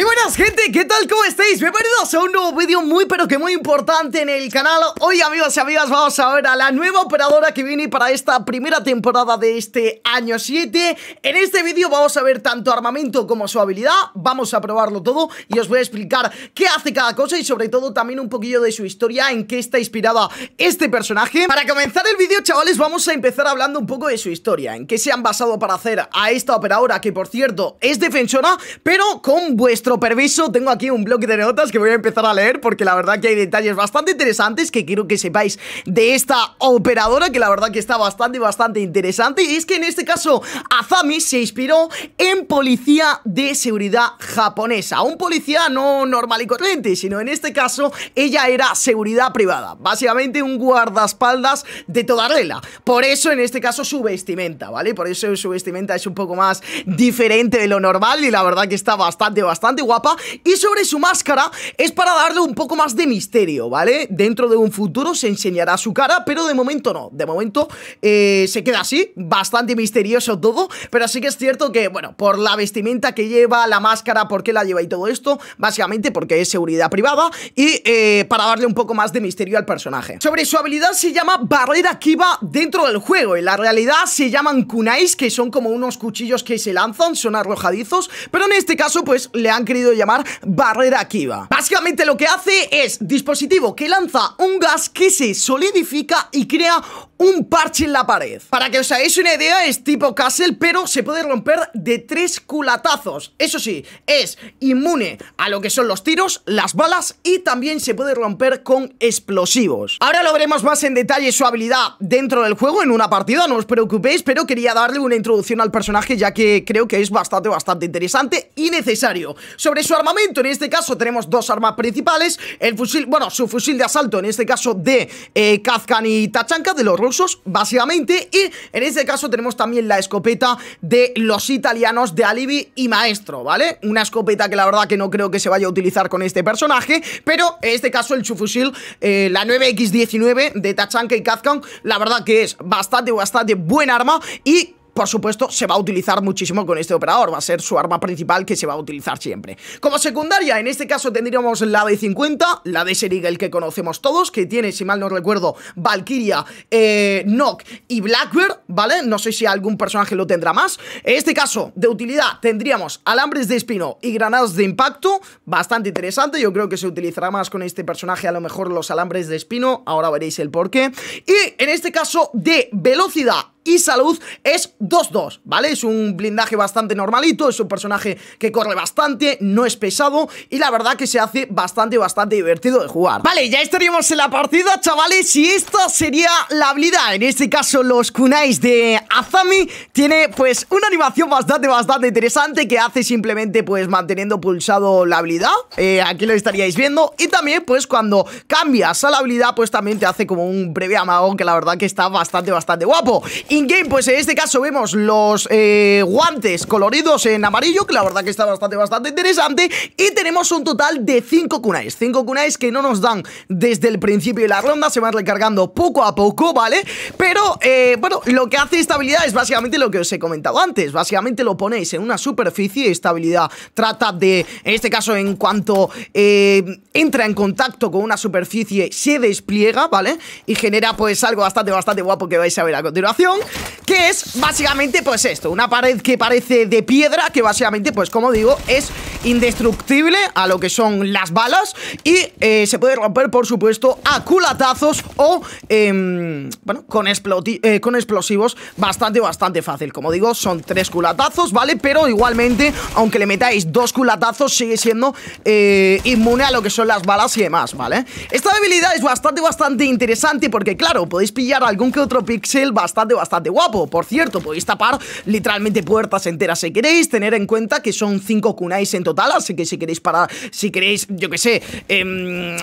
Muy buenas gente, ¿qué tal? ¿Cómo estáis? Bienvenidos a un nuevo vídeo muy pero que muy importante en el canal Hoy amigos y amigas vamos a ver a la nueva operadora que viene para esta primera temporada de este año 7 En este vídeo vamos a ver tanto armamento como su habilidad Vamos a probarlo todo y os voy a explicar qué hace cada cosa Y sobre todo también un poquillo de su historia, en qué está inspirada este personaje Para comenzar el vídeo chavales vamos a empezar hablando un poco de su historia En qué se han basado para hacer a esta operadora que por cierto es defensora pero con vuestro permiso, tengo aquí un bloque de notas que voy a empezar a leer porque la verdad que hay detalles bastante interesantes que quiero que sepáis de esta operadora que la verdad que está bastante, bastante interesante. Y es que en este caso Azami se inspiró en policía de seguridad japonesa. Un policía no normal y corriente, sino en este caso ella era seguridad privada. Básicamente un guardaespaldas de toda regla. Por eso en este caso su vestimenta, ¿vale? Por eso su vestimenta es un poco más diferente de lo normal y la verdad que está bastante, bastante guapa y sobre su máscara es para darle un poco más de misterio, ¿vale? Dentro de un futuro se enseñará su cara, pero de momento no, de momento eh, se queda así, bastante misterioso todo, pero sí que es cierto que, bueno, por la vestimenta que lleva, la máscara, por qué la lleva y todo esto, básicamente porque es seguridad privada y eh, para darle un poco más de misterio al personaje. Sobre su habilidad se llama Barrera Kiba dentro del juego, en la realidad se llaman Kunais, que son como unos cuchillos que se lanzan, son arrojadizos, pero en este caso pues le han han querido llamar barrera Kiva. Básicamente lo que hace es dispositivo que lanza un gas que se solidifica y crea un parche en la pared. Para que os hagáis una idea, es tipo castle, pero se puede romper de tres culatazos. Eso sí, es inmune a lo que son los tiros, las balas y también se puede romper con explosivos. Ahora lo veremos más en detalle su habilidad dentro del juego en una partida, no os preocupéis, pero quería darle una introducción al personaje ya que creo que es bastante, bastante interesante y necesario sobre su armamento. En este caso tenemos dos armas principales, el fusil, bueno, su fusil de asalto, en este caso de eh, Kazkan y Tachanka, de los rusos, básicamente. Y en este caso tenemos también la escopeta de los italianos de Alibi y Maestro, ¿vale? Una escopeta que la verdad que no creo que se vaya a utilizar con este personaje, pero en este caso el chufusil eh, la 9X19 de Tachanka y Kazkan, la verdad que es bastante, bastante buen arma y por supuesto, se va a utilizar muchísimo con este operador. Va a ser su arma principal que se va a utilizar siempre. Como secundaria, en este caso tendríamos la de 50, la de el que conocemos todos, que tiene, si mal no recuerdo, Valkyria, eh, Nock y Blackbird, ¿vale? No sé si algún personaje lo tendrá más. En este caso, de utilidad, tendríamos alambres de espino y granadas de impacto. Bastante interesante, yo creo que se utilizará más con este personaje, a lo mejor los alambres de espino. Ahora veréis el porqué. Y en este caso, de velocidad y salud es 2-2, ¿vale? Es un blindaje bastante normalito, es un personaje que corre bastante, no es pesado y la verdad que se hace bastante, bastante divertido de jugar. Vale, ya estaríamos en la partida, chavales, y esta sería la habilidad. En este caso, los kunais de Azami tiene, pues, una animación bastante, bastante interesante que hace simplemente, pues, manteniendo pulsado la habilidad. Eh, aquí lo estaríais viendo. Y también, pues, cuando cambias a la habilidad, pues, también te hace como un breve amago que la verdad que está bastante, bastante guapo in-game, pues en este caso vemos los eh, guantes coloridos en amarillo, que la verdad que está bastante, bastante interesante. Y tenemos un total de 5 kunais. 5 kunais que no nos dan desde el principio de la ronda, se van recargando poco a poco, ¿vale? Pero, eh, bueno, lo que hace estabilidad es básicamente lo que os he comentado antes. Básicamente lo ponéis en una superficie, esta habilidad trata de, en este caso, en cuanto eh, entra en contacto con una superficie, se despliega, ¿vale? Y genera pues algo bastante, bastante guapo que vais a ver a continuación que es básicamente pues esto, una pared que parece de piedra, que básicamente pues como digo es indestructible a lo que son las balas y eh, se puede romper por supuesto a culatazos o em, bueno, con, eh, con explosivos bastante bastante fácil, como digo son tres culatazos, ¿vale? Pero igualmente aunque le metáis dos culatazos sigue siendo eh, inmune a lo que son las balas y demás, ¿vale? Esta debilidad es bastante bastante interesante porque claro, podéis pillar algún que otro pixel bastante bastante de guapo. Por cierto, podéis tapar literalmente puertas enteras si queréis. Tener en cuenta que son 5 kunais en total, así que si queréis parar, Si queréis, yo que sé, em,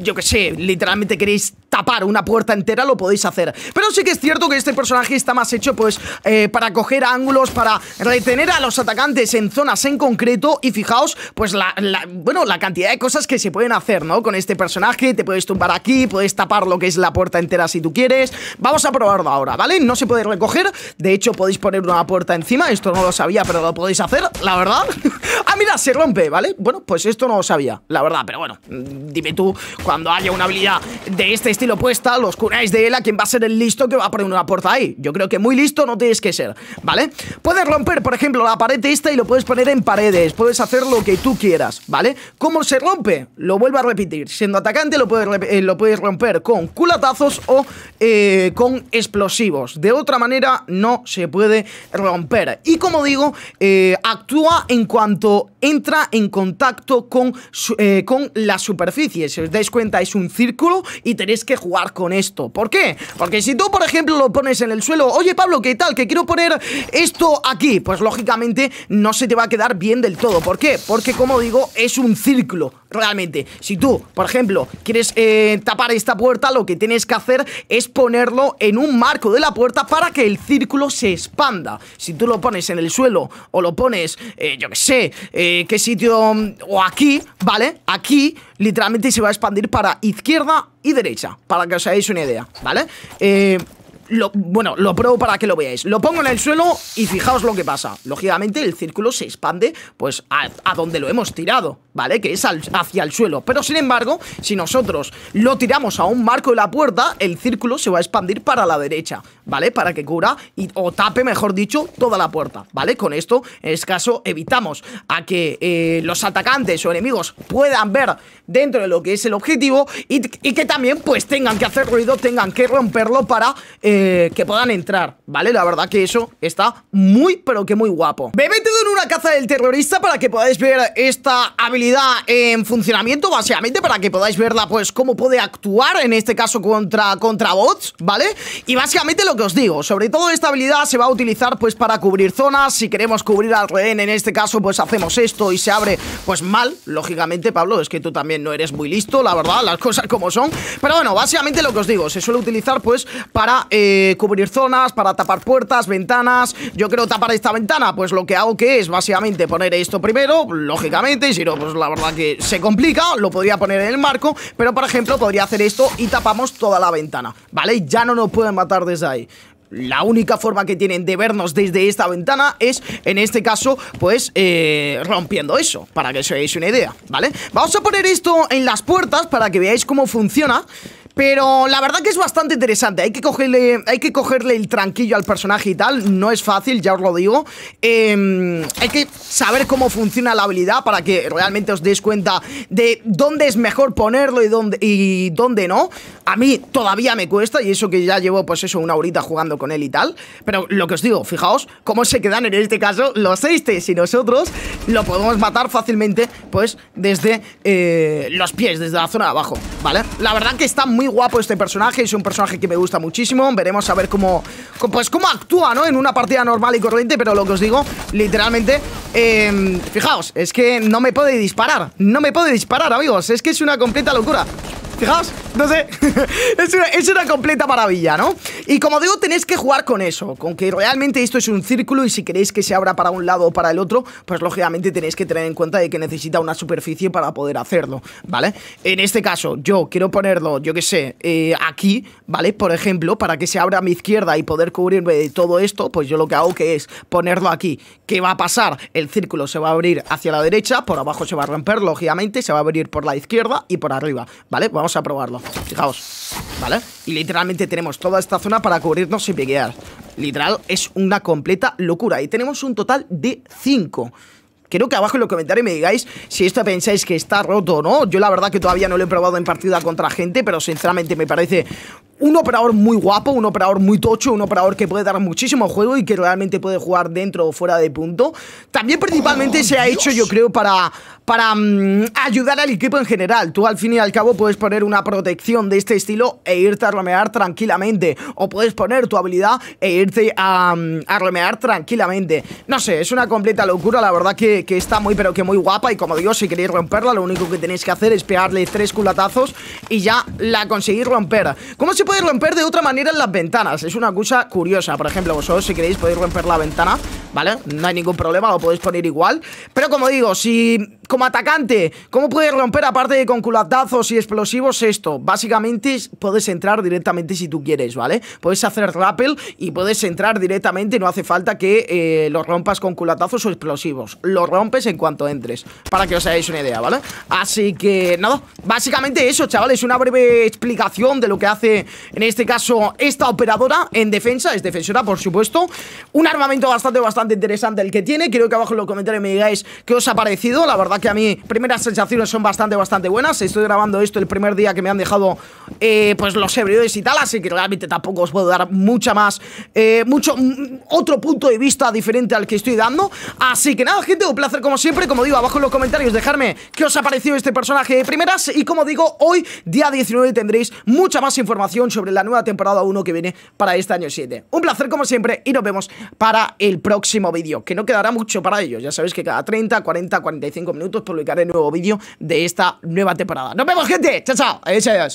yo que sé, literalmente queréis tapar una puerta entera, lo podéis hacer. Pero sí que es cierto que este personaje está más hecho pues eh, para coger ángulos, para retener a los atacantes en zonas en concreto y fijaos pues la, la, bueno, la cantidad de cosas que se pueden hacer, ¿no? Con este personaje, te puedes tumbar aquí, puedes tapar lo que es la puerta entera si tú quieres. Vamos a probarlo ahora, ¿vale? No se podéis recoger. De hecho, podéis poner una puerta encima. Esto no lo sabía, pero lo podéis hacer, la verdad. ah, mira, se rompe, ¿vale? Bueno, pues esto no lo sabía, la verdad. Pero bueno, mm, dime tú, cuando haya una habilidad de este estilo puesta, los curáis de él a quien va a ser el listo que va a poner una puerta ahí. Yo creo que muy listo no tienes que ser, ¿vale? Puedes romper, por ejemplo, la pared esta y lo puedes poner en paredes. Puedes hacer lo que tú quieras, ¿vale? ¿Cómo se rompe? Lo vuelvo a repetir. Siendo atacante lo puedes, eh, lo puedes romper con culatazos o eh, con explosivos. De otra manera no se puede romper. Y como digo, eh, actúa en cuanto entra en contacto con, eh, con la superficie. Si os dais cuenta, es un círculo y tenéis que jugar con esto. ¿Por qué? Porque si tú, por ejemplo, lo pones en el suelo, oye Pablo, ¿qué tal? Que quiero poner esto aquí. Pues lógicamente no se te va a quedar bien del todo. ¿Por qué? Porque, como digo, es un círculo realmente. Si tú, por ejemplo, quieres eh, tapar esta puerta, lo que tienes que hacer es ponerlo en un marco de la puerta para que el círculo se expanda. Si tú lo pones en el suelo o lo pones, eh, yo qué sé, eh, qué sitio o aquí, ¿vale? Aquí literalmente se va a expandir para izquierda y derecha, para que os hagáis una idea, ¿vale? Eh bueno, lo pruebo para que lo veáis. Lo pongo en el suelo y fijaos lo que pasa. Lógicamente el círculo se expande pues a, donde lo hemos tirado, ¿vale? Que es hacia el suelo. Pero sin embargo, si nosotros lo tiramos a un marco de la puerta, el círculo se va a expandir para la derecha, ¿vale? Para que cubra y, o tape, mejor dicho, toda la puerta, ¿vale? Con esto, en este caso, evitamos a que eh, los atacantes o enemigos puedan ver dentro de lo que es el objetivo y, que también pues tengan que hacer ruido, tengan que romperlo para... Eh, eh, que puedan entrar, ¿vale? La verdad que eso está muy, pero que muy guapo. Me he metido en una caza del terrorista para que podáis ver esta habilidad en funcionamiento, básicamente, para que podáis verla, pues, cómo puede actuar, en este caso contra, contra bots, ¿vale? Y básicamente lo que os digo, sobre todo esta habilidad se va a utilizar, pues, para cubrir zonas, si queremos cubrir al rehén, en este caso, pues, hacemos esto y se abre, pues, mal, lógicamente, Pablo, es que tú también no eres muy listo, la verdad, las cosas como son, pero bueno, básicamente lo que os digo, se suele utilizar, pues, para... Eh, eh, cubrir zonas, para tapar puertas, ventanas. Yo quiero tapar esta ventana, pues lo que hago que es básicamente poner esto primero, lógicamente, si no, pues la verdad que se complica, lo podría poner en el marco, pero por ejemplo podría hacer esto y tapamos toda la ventana, ¿vale? Ya no nos pueden matar desde ahí. La única forma que tienen de vernos desde esta ventana es, en este caso, pues eh, rompiendo eso, para que os hagáis una idea, ¿vale? Vamos a poner esto en las puertas para que veáis cómo funciona. Pero la verdad que es bastante interesante. Hay que cogerle, hay que cogerle el tranquillo al personaje y tal. No es fácil, ya os lo digo. Em, hay que saber cómo funciona la habilidad para que realmente os deis cuenta de dónde es mejor ponerlo y dónde, y dónde no. A mí todavía me cuesta, y eso que ya llevo, pues eso, una horita jugando con él y tal. Pero lo que os digo, fijaos cómo se quedan en este caso los Eistes y nosotros lo podemos matar fácilmente, pues desde eh, los pies, desde la zona de abajo, ¿vale? La verdad que está muy guapo este personaje, es un personaje que me gusta muchísimo. Veremos a ver cómo, pues cómo actúa, ¿no? En una partida normal y corriente, pero lo que os digo, literalmente, em, fijaos, es que no me puede disparar, no me puede disparar, amigos, es que es una completa locura. Fijaos, entonces es una, completa maravilla, ¿no? Y como digo, tenéis que jugar con eso, con que realmente esto es un círculo y si queréis que se abra para un lado o para el otro, pues lógicamente tenéis que tener en cuenta de que necesita una superficie para poder hacerlo, ¿vale? En este caso, yo quiero ponerlo, yo qué sé, eh, aquí, ¿vale? Por ejemplo, para que se abra a mi izquierda y poder cubrirme de todo esto, pues yo lo que hago que es ponerlo aquí. ¿Qué va a pasar? El círculo se va a abrir hacia la derecha, por abajo se va a romper, lógicamente, se va a abrir por la izquierda y por arriba, ¿vale? Vamos a probarlo. Fijaos, ¿vale? Y literalmente tenemos toda esta zona para cubrirnos y piquear. Literal, es una completa locura. Y tenemos un total de 5. Quiero que abajo en los comentarios me digáis si esto pensáis que está roto o no. Yo la verdad que todavía no lo he probado en partida contra gente, pero sinceramente me parece un operador muy guapo, un operador muy tocho, un operador que puede dar muchísimo juego y que realmente puede jugar dentro o fuera de punto. También principalmente se ha hecho, yo creo, para, para mm, ayudar al equipo en general. Tú al fin y al cabo puedes poner una protección de este estilo e irte a romear tranquilamente. O puedes poner tu habilidad e irte mm, a, romear tranquilamente. No sé, es una completa locura, la verdad que, que, está muy pero que muy guapa y como digo, si queréis romperla, lo único que tenéis que hacer es pegarle tres culatazos y ya la conseguís romper. ¿Cómo se podéis romper de otra manera las ventanas Es una cosa curiosa Por ejemplo, vosotros si queréis podéis romper la ventana ¿Vale? No hay ningún problema, lo podéis poner igual Pero como digo, si como atacante ¿Cómo puedes romper aparte de con culatazos y explosivos esto? Básicamente puedes entrar directamente si tú quieres, ¿vale? Puedes hacer rappel y puedes entrar directamente No hace falta que eh, lo rompas con culatazos o explosivos Lo rompes en cuanto entres Para que os hagáis una idea, ¿vale? Así que nada, básicamente eso, chavales Una breve explicación de lo que hace en este caso esta operadora en defensa, es defensora por supuesto, un armamento bastante, bastante interesante el que tiene, creo que abajo en los comentarios me digáis qué os ha parecido, la verdad que a mí primeras sensaciones son bastante, bastante buenas, estoy grabando esto el primer día que me han dejado eh, pues los hebreos y tal, así que realmente tampoco os puedo dar mucha más, eh, mucho, mm, otro punto de vista diferente al que estoy dando, así que nada gente, un placer como siempre, como digo abajo en los comentarios dejarme qué os ha parecido este personaje de primeras y como digo hoy día 19 tendréis mucha más información sobre la nueva temporada 1 que viene para este año 7. Un placer como siempre y nos vemos para el próximo vídeo, que no quedará mucho para ellos, Ya sabéis que cada 30, 40, 45 minutos publicaré nuevo vídeo de esta nueva temporada. ¡Nos vemos, gente! ¡Chao, chao! ¡Adiós, adiós